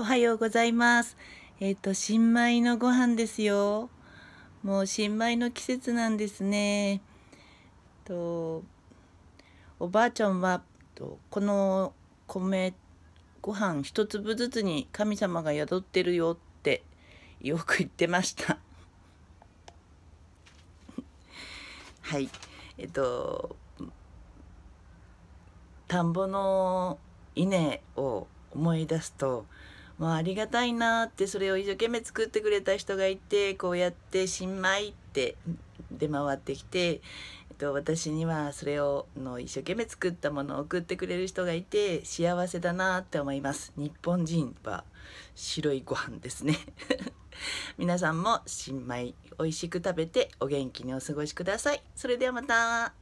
おはようございます。えっ、ー、と新米のご飯ですよ。もう新米の季節なんですね。とおばあちゃんはとこの米ご飯一粒ずつに神様が宿ってるよってよく言ってました。はい。えっ、ー、と田んぼの稲を思い出すともうありがたいなってそれを一生懸命作ってくれた人がいてこうやって新米って出回ってきて、えっと、私にはそれをの一生懸命作ったものを送ってくれる人がいて幸せだなって思います日本人は白いご飯ですね 皆さんも新米美味しく食べてお元気にお過ごしくださいそれではまた